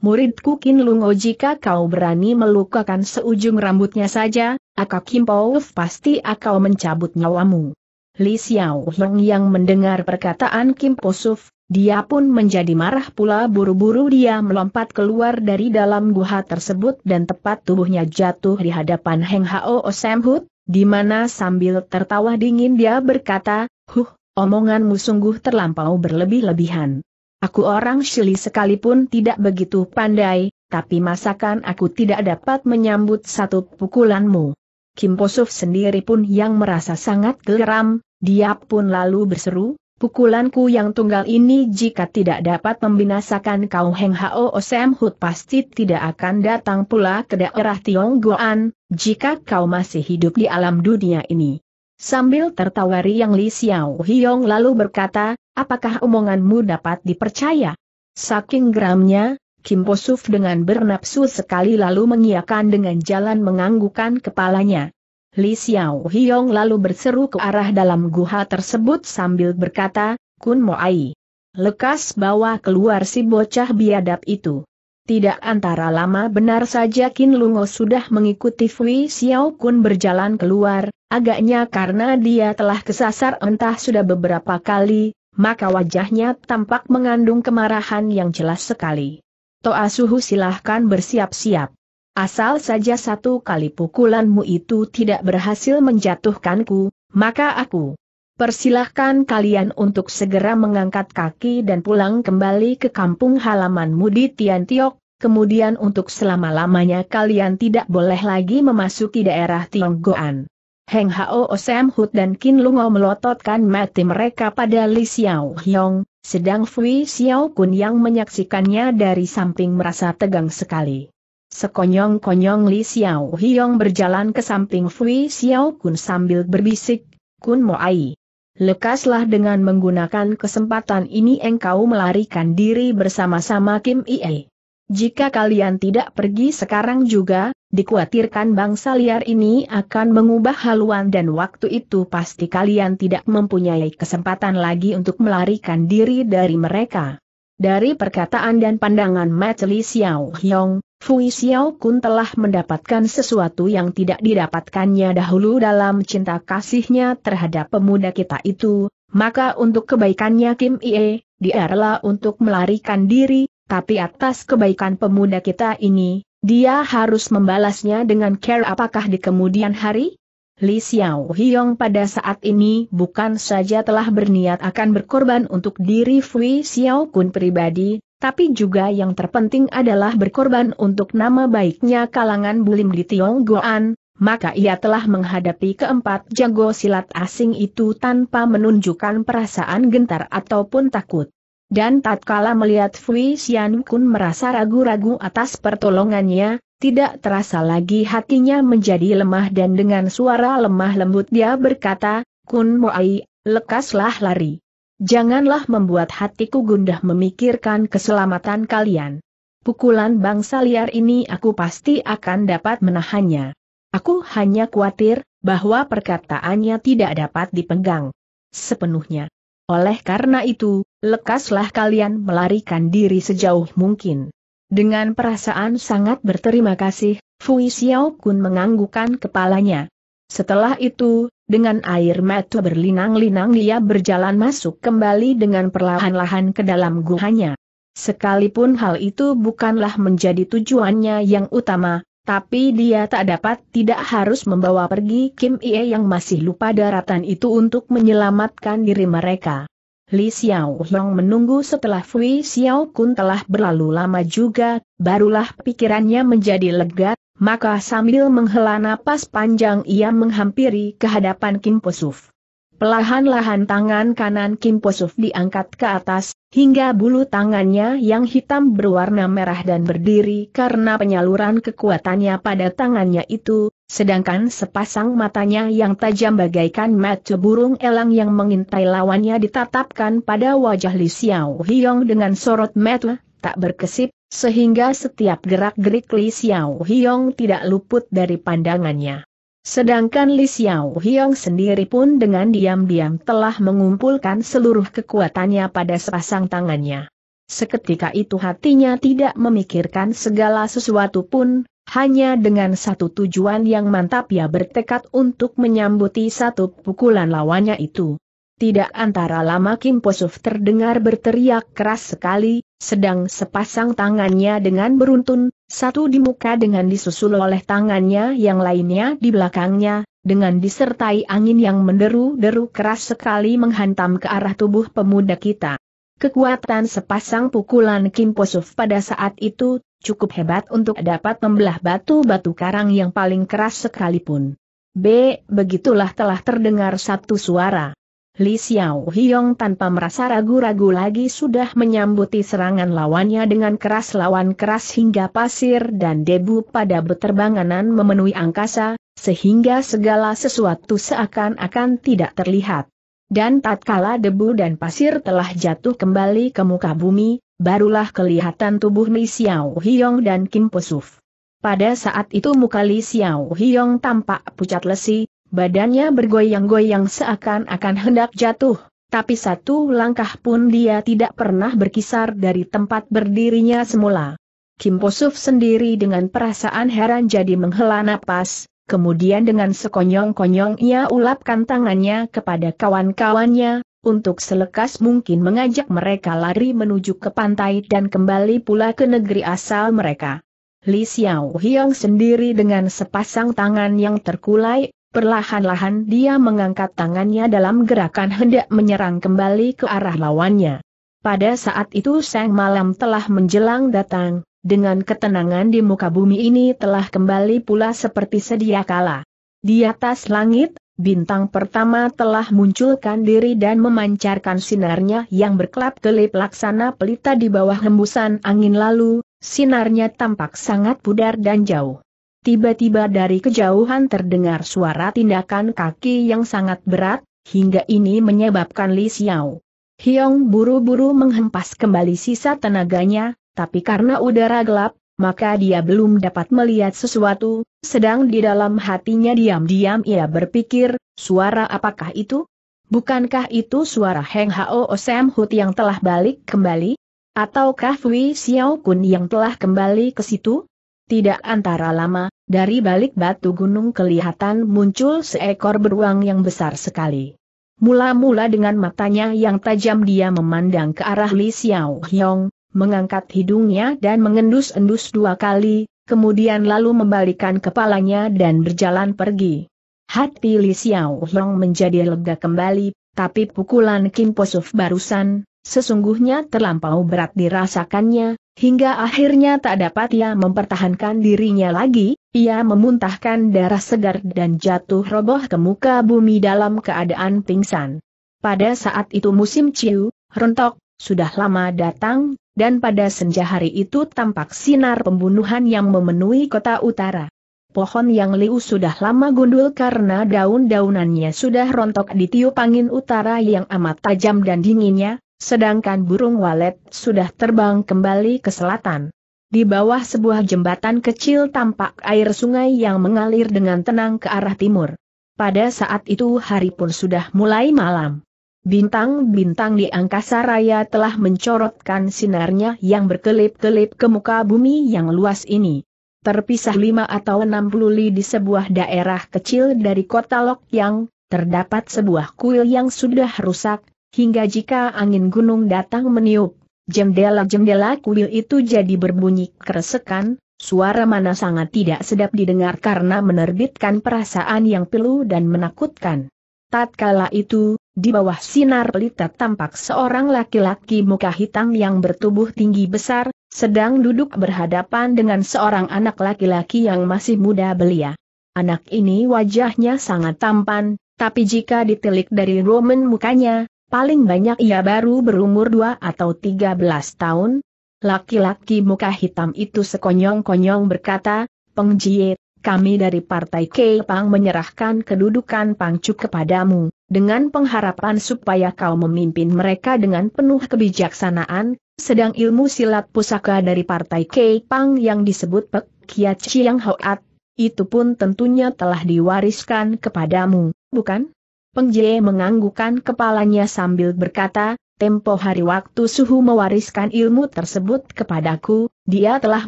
muridku Kin Lungo jika kau berani melukakan seujung rambutnya saja, akak Kim Pouf pasti akau mencabut nyawamu. Li Xiao yang mendengar perkataan Kim Posuf, dia pun menjadi marah pula buru-buru dia melompat keluar dari dalam guha tersebut dan tepat tubuhnya jatuh di hadapan Heng Hao Samhut, di mana sambil tertawa dingin dia berkata, Huh, omonganmu sungguh terlampau berlebih-lebihan. Aku orang Shili sekalipun tidak begitu pandai, tapi masakan aku tidak dapat menyambut satu pukulanmu. Kim Posuf sendiri pun yang merasa sangat geram, dia pun lalu berseru, pukulanku yang tunggal ini jika tidak dapat membinasakan kau Heng Hao Osem, Hut pasti tidak akan datang pula ke daerah Tionggoan, jika kau masih hidup di alam dunia ini. Sambil tertawa Riang Li Xiao Hiong lalu berkata, apakah omonganmu dapat dipercaya? Saking geramnya, Kim Posuf dengan bernapsu sekali lalu mengiakan dengan jalan menganggukan kepalanya. Li Xiao Hiong lalu berseru ke arah dalam guha tersebut sambil berkata, Kun Moai. Lekas bawa keluar si bocah biadab itu. Tidak antara lama benar saja Kin Lungo sudah mengikuti Fui Xiao Kun berjalan keluar, Agaknya karena dia telah kesasar entah sudah beberapa kali, maka wajahnya tampak mengandung kemarahan yang jelas sekali. Toa Suhu silahkan bersiap-siap. Asal saja satu kali pukulanmu itu tidak berhasil menjatuhkanku, maka aku persilahkan kalian untuk segera mengangkat kaki dan pulang kembali ke kampung halamanmu di Tiantiok, kemudian untuk selama-lamanya kalian tidak boleh lagi memasuki daerah Tionggoan. Heng Hao Sam Hut dan Kin Lungo melototkan mati mereka pada Li Xiao Hyong, sedang Fui Xiao Kun yang menyaksikannya dari samping merasa tegang sekali. Sekonyong-konyong Li Xiao Hyong berjalan ke samping Fui Xiao Kun sambil berbisik, Kun Moai. Lekaslah dengan menggunakan kesempatan ini engkau melarikan diri bersama-sama Kim Ie. Jika kalian tidak pergi sekarang juga, Dikhawatirkan bangsa liar ini akan mengubah haluan dan waktu itu pasti kalian tidak mempunyai kesempatan lagi untuk melarikan diri dari mereka. Dari perkataan dan pandangan Matli Xiao Hyong, Fui Xiao Kun telah mendapatkan sesuatu yang tidak didapatkannya dahulu dalam cinta kasihnya terhadap pemuda kita itu, maka untuk kebaikannya Kim Ie, dia rela untuk melarikan diri, tapi atas kebaikan pemuda kita ini, dia harus membalasnya dengan care apakah di kemudian hari? Li Xiao Hiong pada saat ini bukan saja telah berniat akan berkorban untuk diri Fui Xiao Kun pribadi, tapi juga yang terpenting adalah berkorban untuk nama baiknya kalangan bulim di Goan, maka ia telah menghadapi keempat jago silat asing itu tanpa menunjukkan perasaan gentar ataupun takut. Dan tatkala melihat Fui Xian Kun merasa ragu-ragu atas pertolongannya, tidak terasa lagi hatinya menjadi lemah dan dengan suara lemah lembut dia berkata, Kun Moai, lekaslah lari. Janganlah membuat hatiku gundah memikirkan keselamatan kalian. Pukulan bangsa liar ini aku pasti akan dapat menahannya. Aku hanya khawatir bahwa perkataannya tidak dapat dipegang sepenuhnya. Oleh karena itu, lekaslah kalian melarikan diri sejauh mungkin. Dengan perasaan sangat berterima kasih, Fui Xiao Kun menganggukkan kepalanya. Setelah itu, dengan air mata berlinang-linang dia berjalan masuk kembali dengan perlahan-lahan ke dalam guhanya. Sekalipun hal itu bukanlah menjadi tujuannya yang utama, tapi dia tak dapat tidak harus membawa pergi Kim Ie yang masih lupa daratan itu untuk menyelamatkan diri mereka. Li Xiao Hong menunggu setelah Fui Xiao Kun telah berlalu lama juga, barulah pikirannya menjadi lega, maka sambil menghela napas panjang ia menghampiri kehadapan Kim Posuf. Pelahan-lahan tangan kanan Kim Posuf diangkat ke atas, hingga bulu tangannya yang hitam berwarna merah dan berdiri karena penyaluran kekuatannya pada tangannya itu, Sedangkan sepasang matanya yang tajam bagaikan mata burung elang yang mengintai lawannya ditatapkan pada wajah Li Xiao Hiong dengan sorot mata, tak berkesip, sehingga setiap gerak-gerik Li Xiao Hiong tidak luput dari pandangannya. Sedangkan Li Xiao Hiong sendiri pun dengan diam-diam telah mengumpulkan seluruh kekuatannya pada sepasang tangannya. Seketika itu hatinya tidak memikirkan segala sesuatu pun, hanya dengan satu tujuan yang mantap ia bertekad untuk menyambuti satu pukulan lawannya itu. Tidak antara lama Kim Posuf terdengar berteriak keras sekali, sedang sepasang tangannya dengan beruntun, satu di muka dengan disusul oleh tangannya yang lainnya di belakangnya, dengan disertai angin yang menderu-deru keras sekali menghantam ke arah tubuh pemuda kita. Kekuatan sepasang pukulan Kim Posuf pada saat itu cukup hebat untuk dapat membelah batu-batu karang yang paling keras sekalipun. B. Begitulah telah terdengar satu suara. Li Xiao Hiong tanpa merasa ragu-ragu lagi sudah menyambuti serangan lawannya dengan keras lawan keras hingga pasir dan debu pada beterbanganan memenuhi angkasa, sehingga segala sesuatu seakan-akan tidak terlihat dan tatkala debu dan pasir telah jatuh kembali ke muka bumi, barulah kelihatan tubuh Li Xiao Hiong dan Kim Posuf. Pada saat itu muka Li Xiao Hiong tampak pucat lesi, badannya bergoyang-goyang seakan-akan hendak jatuh, tapi satu langkah pun dia tidak pernah berkisar dari tempat berdirinya semula. Kim Posuf sendiri dengan perasaan heran jadi menghela napas, kemudian dengan sekonyong-konyong ia ulapkan tangannya kepada kawan-kawannya, untuk selekas mungkin mengajak mereka lari menuju ke pantai dan kembali pula ke negeri asal mereka. Li Xiao Hiong sendiri dengan sepasang tangan yang terkulai, perlahan-lahan dia mengangkat tangannya dalam gerakan hendak menyerang kembali ke arah lawannya. Pada saat itu sang malam telah menjelang datang, dengan ketenangan di muka bumi ini telah kembali pula seperti sedia kala. Di atas langit, bintang pertama telah munculkan diri dan memancarkan sinarnya yang berkelap-kelip laksana pelita di bawah hembusan angin lalu, sinarnya tampak sangat pudar dan jauh. Tiba-tiba dari kejauhan terdengar suara tindakan kaki yang sangat berat, hingga ini menyebabkan Li Xiao. Hiong buru-buru menghempas kembali sisa tenaganya, tapi karena udara gelap, maka dia belum dapat melihat sesuatu, sedang di dalam hatinya diam-diam ia berpikir, suara apakah itu? Bukankah itu suara Heng Hao Osem Hut yang telah balik kembali? Ataukah Fui Xiao Kun yang telah kembali ke situ? Tidak antara lama, dari balik batu gunung kelihatan muncul seekor beruang yang besar sekali. Mula-mula dengan matanya yang tajam dia memandang ke arah Li Xiao Hyong, mengangkat hidungnya dan mengendus-endus dua kali, kemudian lalu membalikan kepalanya dan berjalan pergi. Hati Li Xiao Long menjadi lega kembali, tapi pukulan Kim Posuf barusan, sesungguhnya terlampau berat dirasakannya, hingga akhirnya tak dapat ia mempertahankan dirinya lagi, ia memuntahkan darah segar dan jatuh roboh ke muka bumi dalam keadaan pingsan. Pada saat itu musim ciu, rentok, sudah lama datang, dan pada senja hari itu tampak sinar pembunuhan yang memenuhi kota utara. Pohon yang liu sudah lama gundul karena daun-daunannya sudah rontok di tiup angin utara yang amat tajam dan dinginnya, sedangkan burung walet sudah terbang kembali ke selatan. Di bawah sebuah jembatan kecil tampak air sungai yang mengalir dengan tenang ke arah timur. Pada saat itu hari pun sudah mulai malam. Bintang-bintang di angkasa raya telah mencorotkan sinarnya yang berkelip-kelip ke muka bumi yang luas ini. Terpisah lima atau enam puluh li di sebuah daerah kecil dari kota yang terdapat sebuah kuil yang sudah rusak, hingga jika angin gunung datang meniup, jendela-jendela kuil itu jadi berbunyi keresekan, suara mana sangat tidak sedap didengar karena menerbitkan perasaan yang pilu dan menakutkan. Tatkala itu, di bawah sinar pelita tampak seorang laki-laki muka hitam yang bertubuh tinggi besar, sedang duduk berhadapan dengan seorang anak laki-laki yang masih muda belia. Anak ini wajahnya sangat tampan, tapi jika ditilik dari roman mukanya, paling banyak ia baru berumur 2 atau 13 tahun. Laki-laki muka hitam itu sekonyong-konyong berkata, Pengjie, kami dari Partai Keipang menyerahkan kedudukan Pangcu kepadamu, dengan pengharapan supaya kau memimpin mereka dengan penuh kebijaksanaan, sedang ilmu silat pusaka dari Partai Keipang yang disebut Pek Kiat Chiang Hoat, itu pun tentunya telah diwariskan kepadamu, bukan? Pengjie menganggukan kepalanya sambil berkata, Tempo hari waktu suhu mewariskan ilmu tersebut kepadaku, dia telah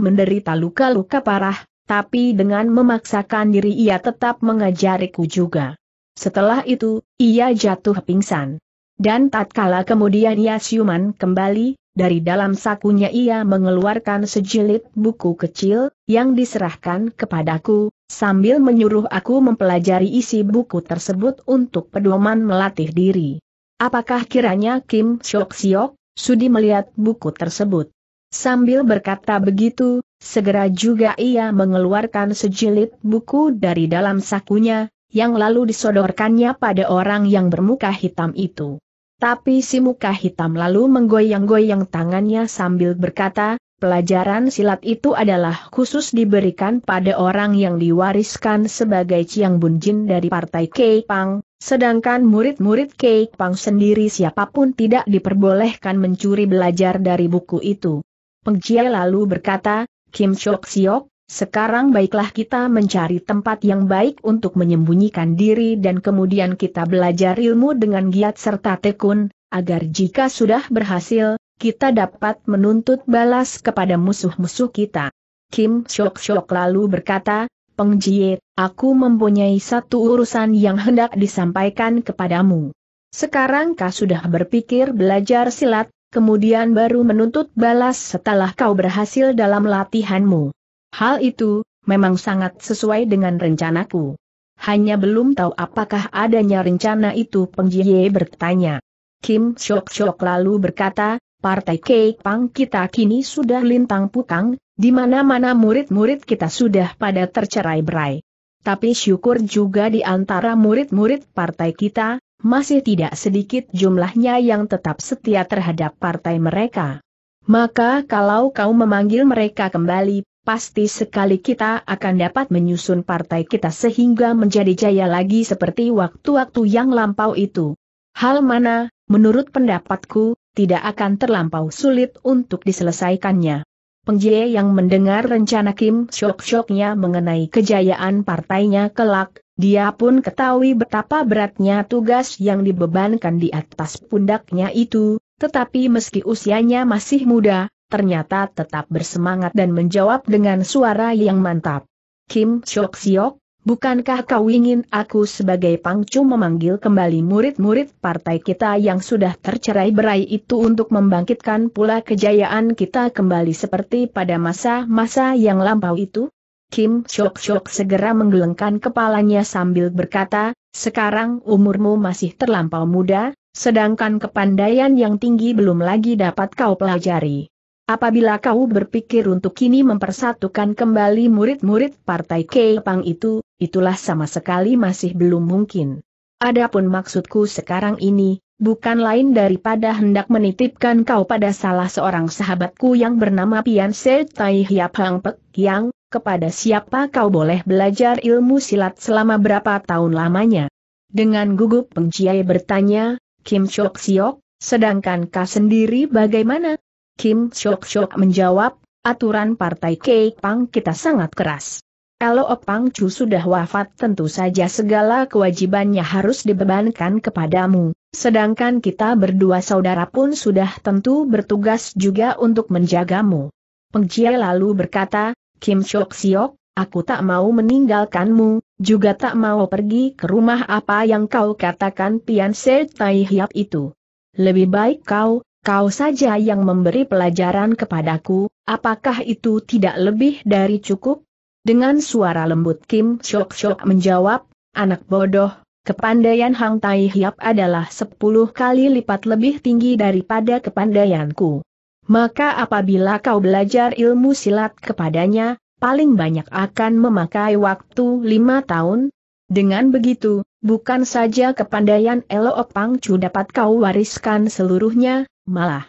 menderita luka-luka parah, tapi dengan memaksakan diri ia tetap mengajariku juga. Setelah itu, ia jatuh pingsan. Dan tatkala kemudian ia siuman kembali, dari dalam sakunya ia mengeluarkan sejilid buku kecil, yang diserahkan kepadaku, sambil menyuruh aku mempelajari isi buku tersebut untuk pedoman melatih diri. Apakah kiranya Kim Syok Siok, sudi melihat buku tersebut? Sambil berkata begitu, segera juga ia mengeluarkan sejilid buku dari dalam sakunya, yang lalu disodorkannya pada orang yang bermuka hitam itu. Tapi si muka hitam lalu menggoyang-goyang tangannya sambil berkata, pelajaran silat itu adalah khusus diberikan pada orang yang diwariskan sebagai Chiang Bunjin dari Partai Pang, sedangkan murid-murid Pang sendiri siapapun tidak diperbolehkan mencuri belajar dari buku itu. Peng Jie lalu berkata, Kim Chok Siok, sekarang baiklah kita mencari tempat yang baik untuk menyembunyikan diri dan kemudian kita belajar ilmu dengan giat serta tekun, agar jika sudah berhasil, kita dapat menuntut balas kepada musuh-musuh kita. Kim Chok Siok lalu berkata, Peng Jie, aku mempunyai satu urusan yang hendak disampaikan kepadamu. Sekarang kau sudah berpikir belajar silat, kemudian baru menuntut balas setelah kau berhasil dalam latihanmu. Hal itu, memang sangat sesuai dengan rencanaku. Hanya belum tahu apakah adanya rencana itu Peng bertanya. Kim Shok-Shok lalu berkata, Partai Kei Pang kita kini sudah lintang pukang, di mana-mana murid-murid kita sudah pada tercerai-berai. Tapi syukur juga di antara murid-murid partai kita, masih tidak sedikit jumlahnya yang tetap setia terhadap partai mereka. Maka kalau kau memanggil mereka kembali, pasti sekali kita akan dapat menyusun partai kita sehingga menjadi jaya lagi seperti waktu-waktu yang lampau itu. Hal mana, menurut pendapatku, tidak akan terlampau sulit untuk diselesaikannya. Pengjie yang mendengar rencana Kim syok-syoknya mengenai kejayaan partainya kelak, dia pun ketahui betapa beratnya tugas yang dibebankan di atas pundaknya itu, tetapi meski usianya masih muda, ternyata tetap bersemangat dan menjawab dengan suara yang mantap. Kim Shok Siok, bukankah kau ingin aku sebagai pangcu memanggil kembali murid-murid partai kita yang sudah tercerai berai itu untuk membangkitkan pula kejayaan kita kembali seperti pada masa-masa yang lampau itu? Kim Chok-chok segera menggelengkan kepalanya sambil berkata, sekarang umurmu masih terlampau muda, sedangkan kepandaian yang tinggi belum lagi dapat kau pelajari. Apabila kau berpikir untuk kini mempersatukan kembali murid-murid partai Keipang itu, itulah sama sekali masih belum mungkin. Adapun maksudku sekarang ini, bukan lain daripada hendak menitipkan kau pada salah seorang sahabatku yang bernama Pian Se Tai Hiap Hang Pek Yang, kepada siapa kau boleh belajar ilmu silat selama berapa tahun lamanya? Dengan gugup Peng bertanya, Kim Chok Siok, sedangkan kau sendiri bagaimana? Kim Chok Chok menjawab, aturan partai Kek Pang kita sangat keras. Kalau Opang Chu sudah wafat tentu saja segala kewajibannya harus dibebankan kepadamu, sedangkan kita berdua saudara pun sudah tentu bertugas juga untuk menjagamu. Pengjia lalu berkata, Kim Chok Siok, aku tak mau meninggalkanmu, juga tak mau pergi ke rumah apa yang kau katakan Pian Se Tai Hiap itu. Lebih baik kau, kau saja yang memberi pelajaran kepadaku, apakah itu tidak lebih dari cukup? Dengan suara lembut Kim Chok Shok menjawab, anak bodoh, kepandaian Hang Tai Hiap adalah sepuluh kali lipat lebih tinggi daripada kepandaianku. Maka apabila kau belajar ilmu silat kepadanya, paling banyak akan memakai waktu lima tahun. Dengan begitu, bukan saja kepandaian Elo Pangcu dapat kau wariskan seluruhnya, malah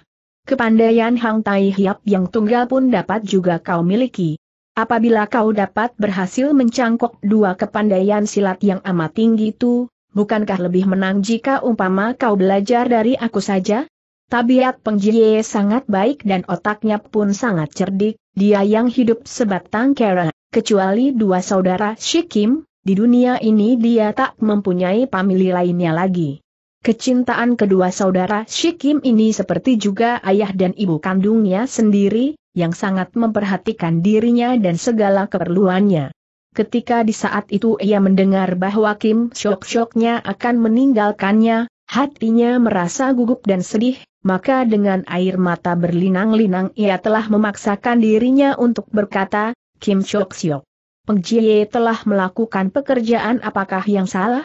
kepandaian Hang Tai Hiap yang tunggal pun dapat juga kau miliki. Apabila kau dapat berhasil mencangkok dua kepandaian silat yang amat tinggi itu, bukankah lebih menang jika umpama kau belajar dari aku saja? Tabiat Pengjiye sangat baik dan otaknya pun sangat cerdik, dia yang hidup sebatang kera, kecuali dua saudara Shikim, di dunia ini dia tak mempunyai famili lainnya lagi. Kecintaan kedua saudara Shikim ini seperti juga ayah dan ibu kandungnya sendiri, yang sangat memperhatikan dirinya dan segala keperluannya. Ketika di saat itu ia mendengar bahwa Kim syok-syoknya akan meninggalkannya, hatinya merasa gugup dan sedih, maka dengan air mata berlinang-linang ia telah memaksakan dirinya untuk berkata, Kim Chok Siok. Peng Jie telah melakukan pekerjaan apakah yang salah?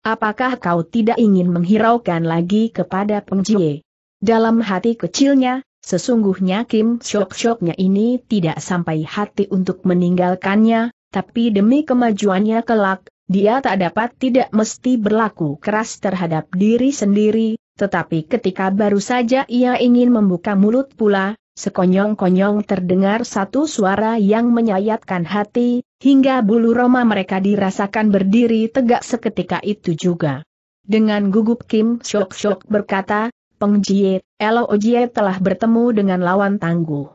Apakah kau tidak ingin menghiraukan lagi kepada Peng Jie? Dalam hati kecilnya, sesungguhnya Kim chok Sioknya ini tidak sampai hati untuk meninggalkannya, tapi demi kemajuannya kelak, dia tak dapat tidak mesti berlaku keras terhadap diri sendiri, tetapi ketika baru saja ia ingin membuka mulut pula, sekonyong-konyong terdengar satu suara yang menyayatkan hati, hingga bulu roma mereka dirasakan berdiri tegak seketika itu juga. Dengan gugup Kim Shok-Shok berkata, Peng Jie, Elo Ojie telah bertemu dengan lawan tangguh.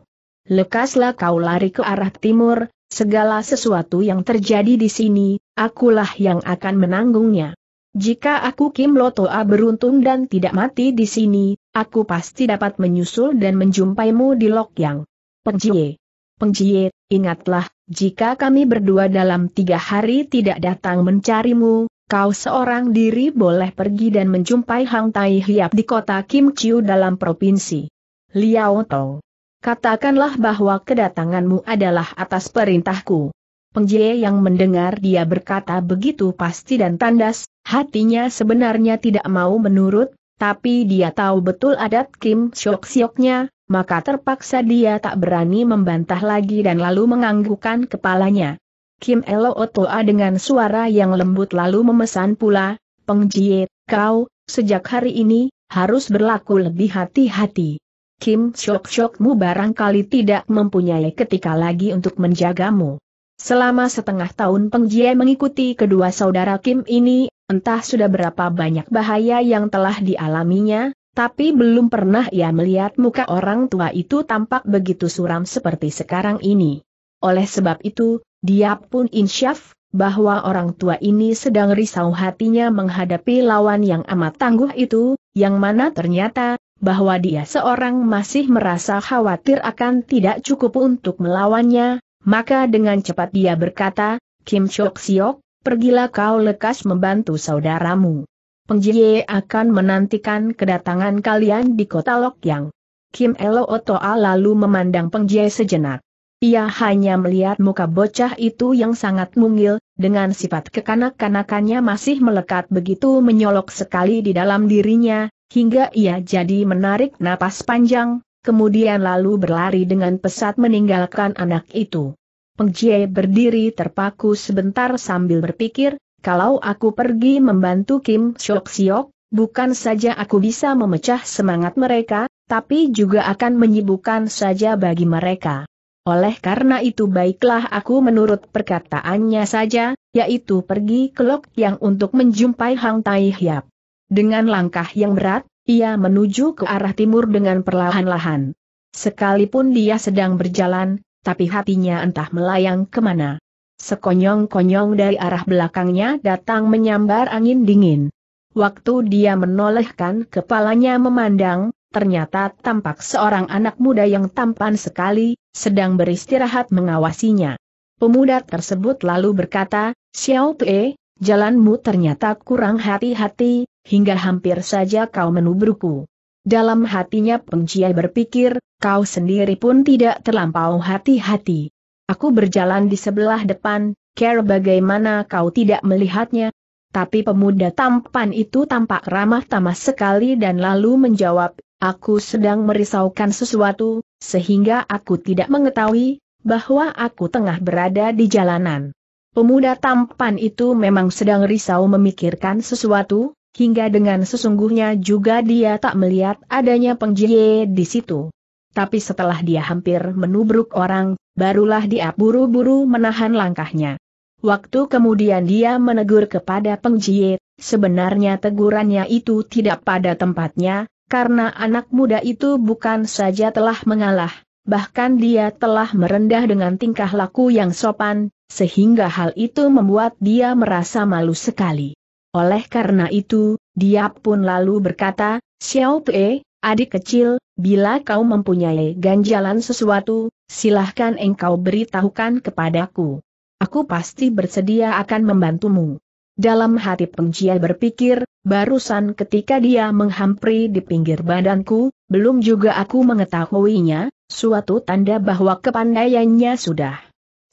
Lekaslah kau lari ke arah timur, segala sesuatu yang terjadi di sini, akulah yang akan menanggungnya. Jika aku Kim Lotoa beruntung dan tidak mati di sini, aku pasti dapat menyusul dan menjumpaimu di Lokyang. Pengjie, Pengjie, ingatlah, jika kami berdua dalam tiga hari tidak datang mencarimu, kau seorang diri boleh pergi dan menjumpai Hang Tai Hiap di kota Kim Chiu dalam provinsi. Liao Tong. Katakanlah bahwa kedatanganmu adalah atas perintahku. Pengjie yang mendengar dia berkata begitu pasti dan tandas, hatinya sebenarnya tidak mau menurut, tapi dia tahu betul adat Kim Syok Syoknya, maka terpaksa dia tak berani membantah lagi dan lalu menganggukkan kepalanya. Kim Elo Otoa dengan suara yang lembut lalu memesan pula, Pengjie, kau, sejak hari ini, harus berlaku lebih hati-hati. Kim Syok Syokmu barangkali tidak mempunyai ketika lagi untuk menjagamu. Selama setengah tahun Peng Jie mengikuti kedua saudara Kim ini, entah sudah berapa banyak bahaya yang telah dialaminya, tapi belum pernah ia melihat muka orang tua itu tampak begitu suram seperti sekarang ini. Oleh sebab itu, dia pun insyaf, bahwa orang tua ini sedang risau hatinya menghadapi lawan yang amat tangguh itu, yang mana ternyata, bahwa dia seorang masih merasa khawatir akan tidak cukup untuk melawannya, maka dengan cepat dia berkata, Kim Chok Siok, pergilah kau lekas membantu saudaramu. Pengjie akan menantikan kedatangan kalian di kota Lok Yang. Kim Elo Otoa lalu memandang Pengjie sejenak. Ia hanya melihat muka bocah itu yang sangat mungil, dengan sifat kekanak-kanakannya masih melekat begitu menyolok sekali di dalam dirinya, hingga ia jadi menarik napas panjang, kemudian lalu berlari dengan pesat meninggalkan anak itu. Peng Jie berdiri terpaku sebentar sambil berpikir, kalau aku pergi membantu Kim Shok Siok, bukan saja aku bisa memecah semangat mereka, tapi juga akan menyibukkan saja bagi mereka. Oleh karena itu baiklah aku menurut perkataannya saja, yaitu pergi ke Lok Yang untuk menjumpai Hang Tai Hyap. Dengan langkah yang berat, ia menuju ke arah timur dengan perlahan-lahan. Sekalipun dia sedang berjalan, tapi hatinya entah melayang kemana. Sekonyong-konyong dari arah belakangnya datang menyambar angin dingin. Waktu dia menolehkan kepalanya memandang, ternyata tampak seorang anak muda yang tampan sekali, sedang beristirahat mengawasinya. Pemuda tersebut lalu berkata, Xiao Pei, jalanmu ternyata kurang hati-hati, hingga hampir saja kau menubruku. Dalam hatinya Pengciai berpikir, kau sendiri pun tidak terlampau hati-hati. Aku berjalan di sebelah depan, care bagaimana kau tidak melihatnya. Tapi pemuda tampan itu tampak ramah tamah sekali dan lalu menjawab, aku sedang merisaukan sesuatu, sehingga aku tidak mengetahui bahwa aku tengah berada di jalanan. Pemuda tampan itu memang sedang risau memikirkan sesuatu, Hingga dengan sesungguhnya juga dia tak melihat adanya Pengjie di situ. Tapi setelah dia hampir menubruk orang, barulah dia buru-buru menahan langkahnya. Waktu kemudian dia menegur kepada Pengjie, sebenarnya tegurannya itu tidak pada tempatnya, karena anak muda itu bukan saja telah mengalah, bahkan dia telah merendah dengan tingkah laku yang sopan, sehingga hal itu membuat dia merasa malu sekali. Oleh karena itu, dia pun lalu berkata, Xiao Pei, adik kecil, bila kau mempunyai ganjalan sesuatu, silahkan engkau beritahukan kepadaku. Aku pasti bersedia akan membantumu. Dalam hati Pengcia berpikir, barusan ketika dia menghampiri di pinggir badanku, belum juga aku mengetahuinya, suatu tanda bahwa kepandaiannya sudah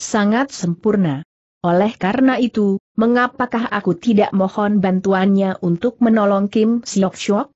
sangat sempurna. Oleh karena itu, mengapakah aku tidak mohon bantuannya untuk menolong Kim Siok Siok?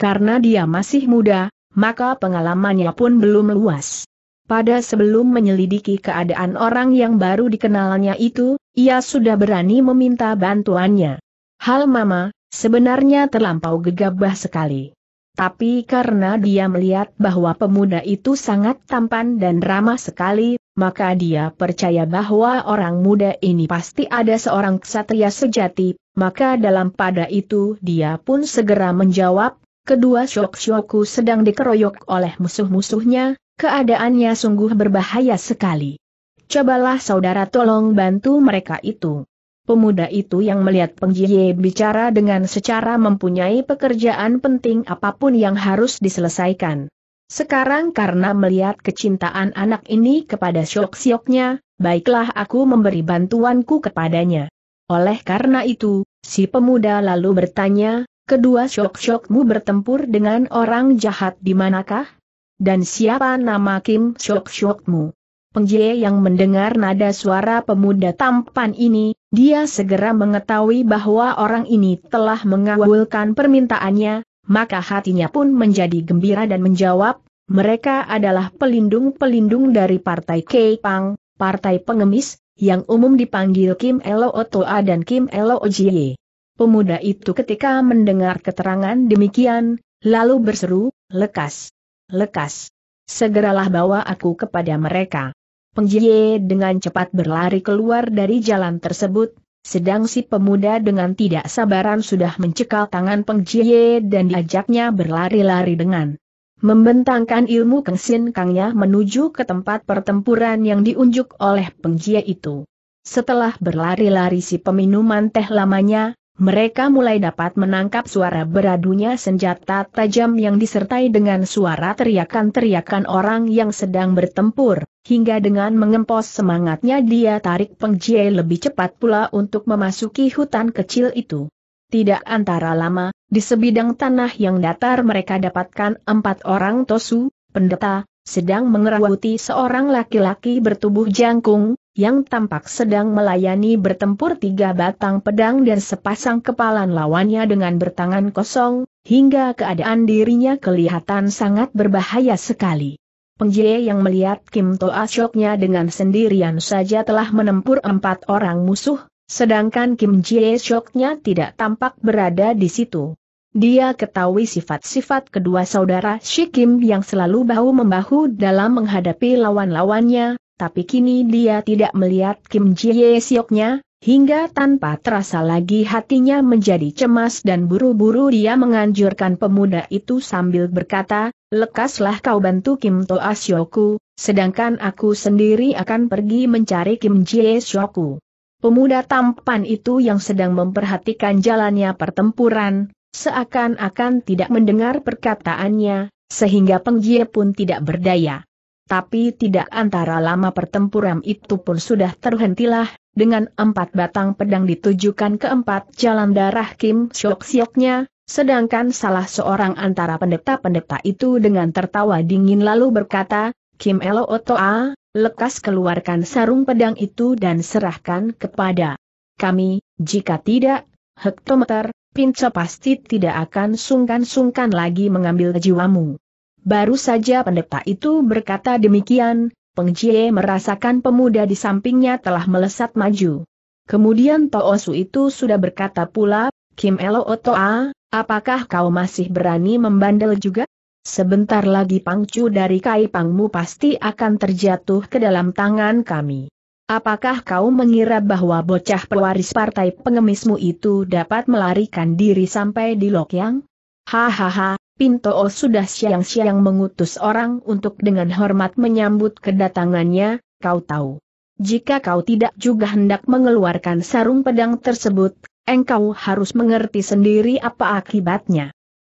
Karena dia masih muda, maka pengalamannya pun belum luas. Pada sebelum menyelidiki keadaan orang yang baru dikenalnya itu, ia sudah berani meminta bantuannya. Hal Mama, sebenarnya terlampau gegabah sekali. Tapi karena dia melihat bahwa pemuda itu sangat tampan dan ramah sekali, maka dia percaya bahwa orang muda ini pasti ada seorang ksatria sejati, maka dalam pada itu dia pun segera menjawab, kedua Shokshoku sedang dikeroyok oleh musuh-musuhnya, keadaannya sungguh berbahaya sekali. Cobalah saudara tolong bantu mereka itu. Pemuda itu yang melihat Pengjiye bicara dengan secara mempunyai pekerjaan penting apapun yang harus diselesaikan. Sekarang karena melihat kecintaan anak ini kepada syok-syoknya, baiklah aku memberi bantuanku kepadanya. Oleh karena itu, si pemuda lalu bertanya, kedua syok-syokmu bertempur dengan orang jahat di manakah? Dan siapa nama Kim syok-syokmu? Pengjie yang mendengar nada suara pemuda tampan ini, dia segera mengetahui bahwa orang ini telah mengawulkan permintaannya, maka hatinya pun menjadi gembira dan menjawab, mereka adalah pelindung-pelindung dari Partai Keipang, Partai Pengemis, yang umum dipanggil Kim Elo Otoa dan Kim Elo Ojiye. Pemuda itu ketika mendengar keterangan demikian, lalu berseru, lekas, lekas, segeralah bawa aku kepada mereka. Pengjie dengan cepat berlari keluar dari jalan tersebut, sedang si pemuda dengan tidak sabaran sudah mencekal tangan Peng Jie dan diajaknya berlari-lari dengan membentangkan ilmu kengsin kangnya menuju ke tempat pertempuran yang diunjuk oleh Peng itu. Setelah berlari-lari si peminuman teh lamanya, mereka mulai dapat menangkap suara beradunya senjata tajam yang disertai dengan suara teriakan-teriakan orang yang sedang bertempur, hingga dengan mengempos semangatnya dia tarik pengjie lebih cepat pula untuk memasuki hutan kecil itu. Tidak antara lama, di sebidang tanah yang datar mereka dapatkan empat orang tosu, pendeta, sedang mengerawuti seorang laki-laki bertubuh jangkung, yang tampak sedang melayani bertempur tiga batang pedang dan sepasang kepalan lawannya dengan bertangan kosong, hingga keadaan dirinya kelihatan sangat berbahaya sekali. Pengjie yang melihat Kim Toa syoknya dengan sendirian saja telah menempur empat orang musuh, sedangkan Kim Jie syoknya tidak tampak berada di situ. Dia ketahui sifat-sifat kedua saudara Shikim yang selalu bahu-membahu dalam menghadapi lawan-lawannya, tapi kini dia tidak melihat Kim Jie Sioknya, hingga tanpa terasa lagi hatinya menjadi cemas dan buru-buru dia menganjurkan pemuda itu sambil berkata, lekaslah kau bantu Kim Toa Sioku, sedangkan aku sendiri akan pergi mencari Kim Jie Sioku. Pemuda tampan itu yang sedang memperhatikan jalannya pertempuran, seakan-akan tidak mendengar perkataannya, sehingga Peng Jie pun tidak berdaya tapi tidak antara lama pertempuran itu pun sudah terhentilah, dengan empat batang pedang ditujukan ke empat jalan darah Kim Syok Syoknya, sedangkan salah seorang antara pendeta-pendeta itu dengan tertawa dingin lalu berkata, Kim Elo Otoa, lekas keluarkan sarung pedang itu dan serahkan kepada kami, jika tidak, hektometer, pinca pasti tidak akan sungkan-sungkan lagi mengambil jiwamu. Baru saja pendeta itu berkata demikian, Peng Jie merasakan pemuda di sampingnya telah melesat maju. Kemudian Toosu itu sudah berkata pula, Kim Elo Otoa, apakah kau masih berani membandel juga? Sebentar lagi pangcu dari Kai Pangmu pasti akan terjatuh ke dalam tangan kami. Apakah kau mengira bahwa bocah pewaris partai pengemismu itu dapat melarikan diri sampai di Lokyang? Hahaha, Pinto sudah siang-siang mengutus orang untuk dengan hormat menyambut kedatangannya, kau tahu. Jika kau tidak juga hendak mengeluarkan sarung pedang tersebut, engkau harus mengerti sendiri apa akibatnya.